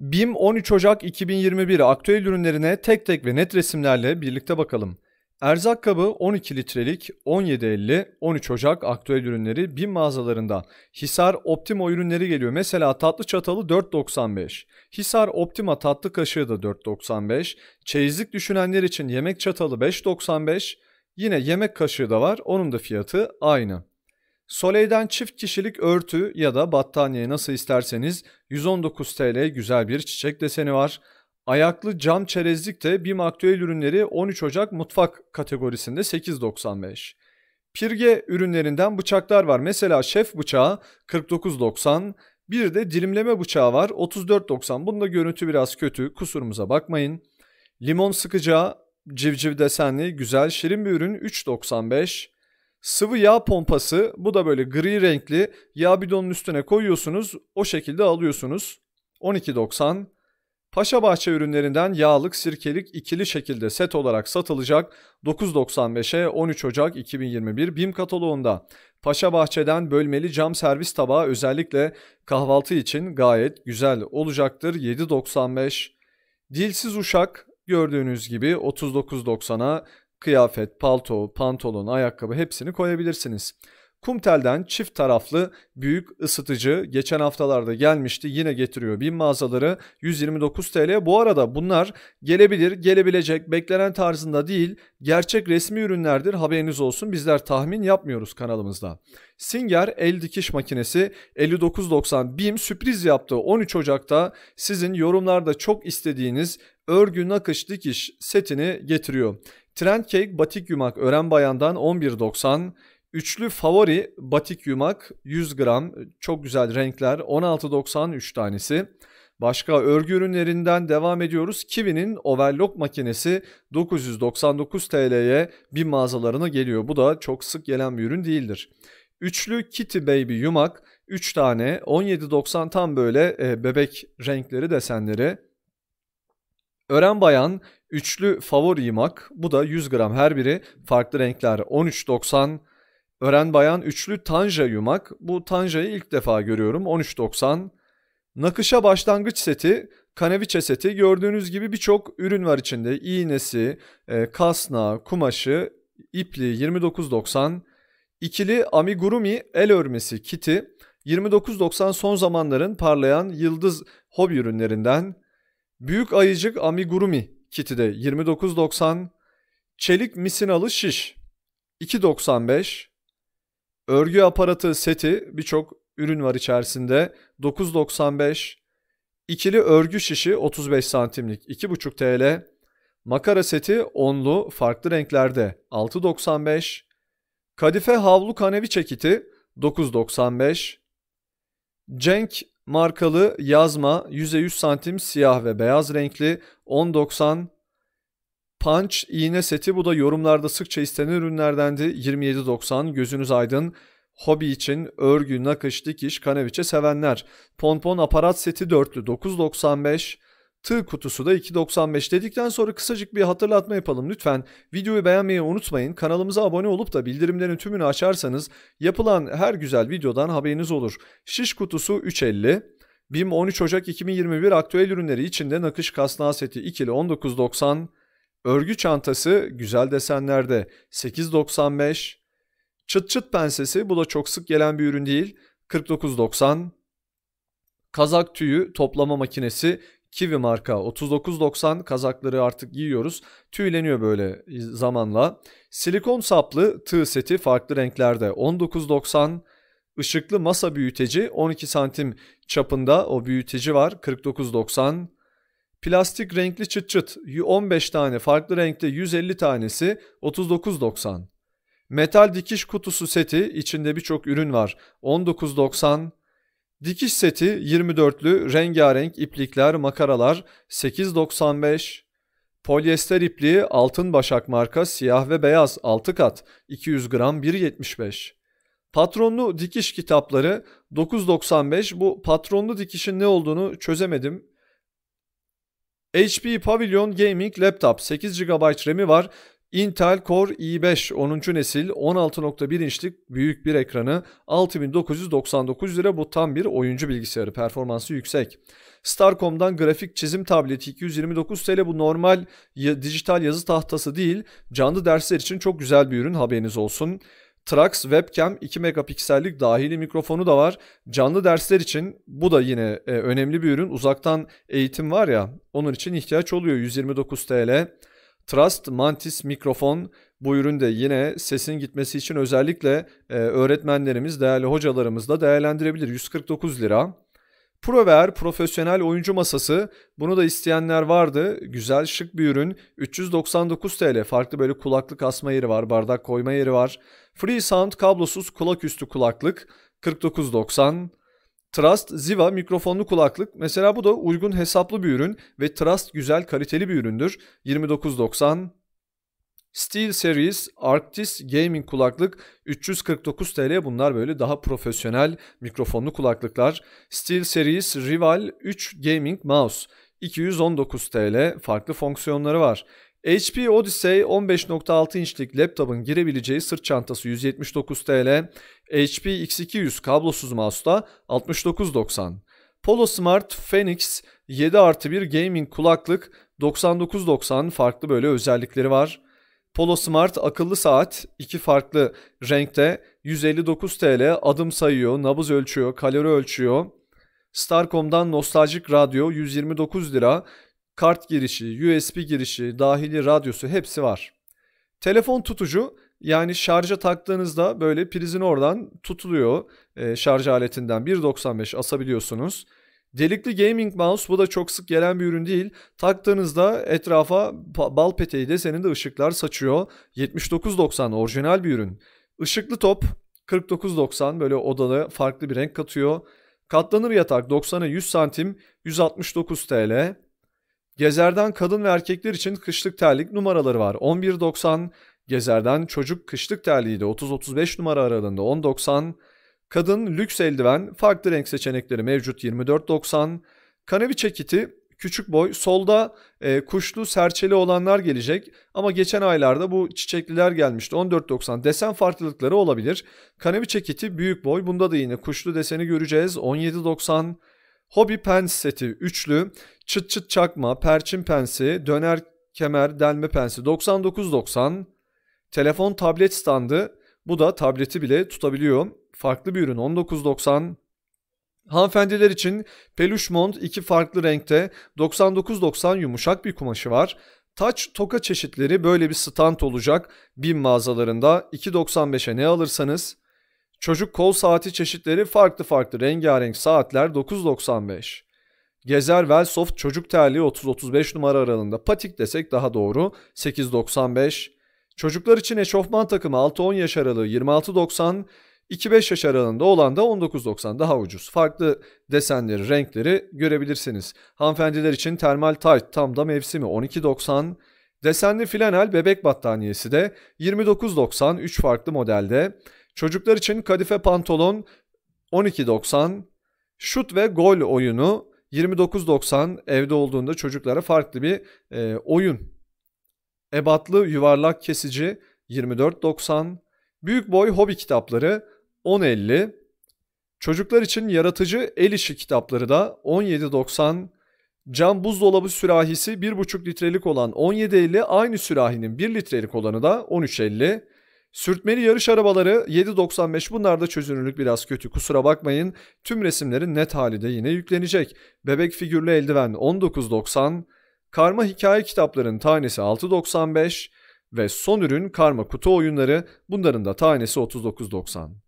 BİM 13 Ocak 2021 aktüel ürünlerine tek tek ve net resimlerle birlikte bakalım. Erzak kabı 12 litrelik 17.50 13 Ocak aktüel ürünleri BİM mağazalarında. Hisar Optima ürünleri geliyor. Mesela tatlı çatalı 4.95. Hisar Optima tatlı kaşığı da 4.95. Çeyizlik düşünenler için yemek çatalı 5.95. Yine yemek kaşığı da var. Onun da fiyatı aynı. Soleil'den çift kişilik örtü ya da battaniye nasıl isterseniz 119 TL güzel bir çiçek deseni var. Ayaklı cam çerezlik de BİM aktüel ürünleri 13 Ocak mutfak kategorisinde 8.95. Pirge ürünlerinden bıçaklar var. Mesela şef bıçağı 49.90, bir de dilimleme bıçağı var 34.90. Bunda görüntü biraz kötü kusurumuza bakmayın. Limon sıkacağı civciv desenli güzel şirin bir ürün 3.95. Sıvı yağ pompası bu da böyle gri renkli yağ bidonun üstüne koyuyorsunuz o şekilde alıyorsunuz. 12.90 Paşabahçe ürünlerinden yağlık sirkelik ikili şekilde set olarak satılacak 9.95'e 13 Ocak 2021 BİM kataloğunda. Paşabahçe'den bölmeli cam servis tabağı özellikle kahvaltı için gayet güzel olacaktır 7.95. Dilsiz uşak gördüğünüz gibi 39.90'a kıyafet, palto, pantolon, ayakkabı hepsini koyabilirsiniz. Kum telden çift taraflı büyük ısıtıcı geçen haftalarda gelmişti yine getiriyor bin mağazaları 129 TL. Bu arada bunlar gelebilir gelebilecek beklenen tarzında değil gerçek resmi ürünlerdir haberiniz olsun bizler tahmin yapmıyoruz kanalımızda. Singer el dikiş makinesi 59.90 BİM sürpriz yaptı 13 Ocak'ta sizin yorumlarda çok istediğiniz örgü nakış dikiş setini getiriyor. Trendcake Batik Yumak Ören Bayan'dan 11.90. Üçlü favori Batik Yumak 100 gram çok güzel renkler 16.93 tanesi. Başka örgü ürünlerinden devam ediyoruz. Kiwi'nin overlock makinesi 999 TL'ye bir mağazalarına geliyor. Bu da çok sık gelen bir ürün değildir. Üçlü Kitty Baby yumak 3 tane 17.90 tam böyle e, bebek renkleri desenleri. Ören Bayan üçlü favori imak. Bu da 100 gram her biri farklı renkler 13.90. Ören Bayan üçlü tanja yumak. Bu tanjayı ilk defa görüyorum 13.90. Nakışa başlangıç seti Kaneviçe seti gördüğünüz gibi birçok ürün var içinde. İğnesi, e, kasna, kumaşı, ipli 29.90. İkili amigurumi el örmesi kiti 29.90 son zamanların parlayan yıldız hobi ürünlerinden. Büyük ayıcık amigurumi kiti de 29.90. Çelik misinalı şiş 2.95. Örgü aparatı seti birçok ürün var içerisinde 9.95. İkili örgü şişi 35 santimlik 2.5 TL. Makara seti onlu farklı renklerde 6.95. Kadife havlu kanevi çekiti 9.95. Cenk Markalı yazma %100 santim siyah ve beyaz renkli 10.90 Punch iğne seti bu da yorumlarda sıkça istenen ürünlerdendi. 27.90 gözünüz aydın. Hobi için örgü, nakış, dikiş, kaneviçe sevenler. Ponpon aparat seti dörtlü 9.95. Tığ kutusu da 2.95 dedikten sonra kısacık bir hatırlatma yapalım lütfen. Videoyu beğenmeyi unutmayın. Kanalımıza abone olup da bildirimlerin tümünü açarsanız yapılan her güzel videodan haberiniz olur. Şiş kutusu 3.50. BİM 13 Ocak 2021 aktüel ürünleri içinde nakış kasna seti ikili 19.90. Örgü çantası güzel desenlerde 8.95. Çıt çıt pensesi bu da çok sık gelen bir ürün değil. 49.90. Kazak tüyü toplama makinesi Kiwi marka 39.90 kazakları artık giyiyoruz. Tüyleniyor böyle zamanla. Silikon saplı tığ seti farklı renklerde 19.90 Işıklı masa büyüteci 12 santim çapında o büyüteci var 49.90 Plastik renkli çıt çıt 15 tane farklı renkte 150 tanesi 39.90 Metal dikiş kutusu seti içinde birçok ürün var 19.90 Dikiş seti 24'lü rengarenk iplikler, makaralar 8.95. Polyester ipliği altın başak marka siyah ve beyaz 6 kat 200 gram 1.75. Patronlu dikiş kitapları 9.95. Bu patronlu dikişin ne olduğunu çözemedim. HP Pavilion Gaming Laptop 8 GB RAM'i var. Intel Core i5 10. nesil 16.1 inçlik büyük bir ekranı 6999 lira bu tam bir oyuncu bilgisayarı performansı yüksek. Starcom'dan grafik çizim tableti 229 TL bu normal dijital yazı tahtası değil canlı dersler için çok güzel bir ürün haberiniz olsun. Trax webcam 2 megapiksellik dahili mikrofonu da var. Canlı dersler için bu da yine e, önemli bir ürün. Uzaktan eğitim var ya onun için ihtiyaç oluyor 129 TL. Trust Mantis mikrofon bu üründe yine sesin gitmesi için özellikle e, öğretmenlerimiz, değerli hocalarımız da değerlendirebilir. 149 lira. ProVer profesyonel oyuncu masası bunu da isteyenler vardı. Güzel şık bir ürün. 399 TL. Farklı böyle kulaklık asma yeri var, bardak koyma yeri var. Free Sound kablosuz kulaküstü kulaklık 49.90. Trust, Ziva mikrofonlu kulaklık mesela bu da uygun hesaplı bir ürün ve Trust güzel kaliteli bir üründür. 29.90 Steel Series Arctis Gaming kulaklık 349 TL bunlar böyle daha profesyonel mikrofonlu kulaklıklar. Steel Series Rival 3 Gaming Mouse 219 TL farklı fonksiyonları var. HP Odyssey 15.6 inçlik laptopun girebileceği sırt çantası 179 TL, HP X200 kablosuz mouse'da 69.90. Polo Smart Phoenix 7 artı 1 gaming kulaklık 99.90 farklı böyle özellikleri var. Polo Smart akıllı saat iki farklı renkte 159 TL adım sayıyor, nabız ölçüyor, kalori ölçüyor. Starcom'dan nostaljik radyo 129 lira, kart girişi, USB girişi, dahili radyosu hepsi var. Telefon tutucu yani şarja taktığınızda böyle prizin oradan tutuluyor e, şarj aletinden 1.95 asabiliyorsunuz. Delikli gaming mouse bu da çok sık gelen bir ürün değil. Taktığınızda etrafa bal peteği deseninde ışıklar saçıyor. 79.90 orijinal bir ürün. Işıklı top 49.90 böyle odalı farklı bir renk katıyor. Katlanır yatak 90'a 100 santim 169 TL. Gezer'den kadın ve erkekler için kışlık terlik numaraları var. 11.90 Gezer'den çocuk kışlık terliği de 30-35 numara aralığında 10.90. Kadın lüks eldiven farklı renk seçenekleri mevcut 24.90. Kaneviçe kiti küçük boy. Solda e, kuşlu serçeli olanlar gelecek ama geçen aylarda bu çiçekliler gelmişti 14.90. Desen farklılıkları olabilir. Kaneviçe kiti büyük boy. Bunda da yine kuşlu deseni göreceğiz 17.90. Hobi pens seti üçlü, çıt çıt çakma, perçin pensi, döner kemer, delme pensi 99.90. Telefon tablet standı bu da tableti bile tutabiliyor. Farklı bir ürün 19.90. Hanımefendiler için peluş mont iki farklı renkte 99.90 yumuşak bir kumaşı var. Taç toka çeşitleri böyle bir stand olacak. Bin mağazalarında 2.95'e ne alırsanız Çocuk kol saati çeşitleri farklı farklı rengarenk saatler 9.95. Gezer soft çocuk terliği 30-35 numara aralığında patik desek daha doğru 8.95. Çocuklar için eşofman takımı 6-10 yaş aralığı 26.90. 2-5 yaş aralığında olan da 19.90 daha ucuz. Farklı desenleri, renkleri görebilirsiniz. Hanımefendiler için termal tight tam da mevsimi 12.90. Desenli flanel bebek battaniyesi de 29.90 3 farklı modelde. Çocuklar için kadife pantolon 12.90, şut ve gol oyunu 29.90 evde olduğunda çocuklara farklı bir e, oyun. Ebatlı yuvarlak kesici 24.90, büyük boy hobi kitapları 10.50, çocuklar için yaratıcı el işi kitapları da 17.90, cam buzdolabı sürahisi 1.5 litrelik olan 17.50 aynı sürahinin 1 litrelik olanı da 13.50, Sürtmeli yarış arabaları 7.95 bunlarda çözünürlük biraz kötü kusura bakmayın. Tüm resimlerin net hali de yine yüklenecek. Bebek figürlü eldiven 19.90, karma hikaye kitaplarının tanesi 6.95 ve son ürün karma kutu oyunları bunların da tanesi 39.90.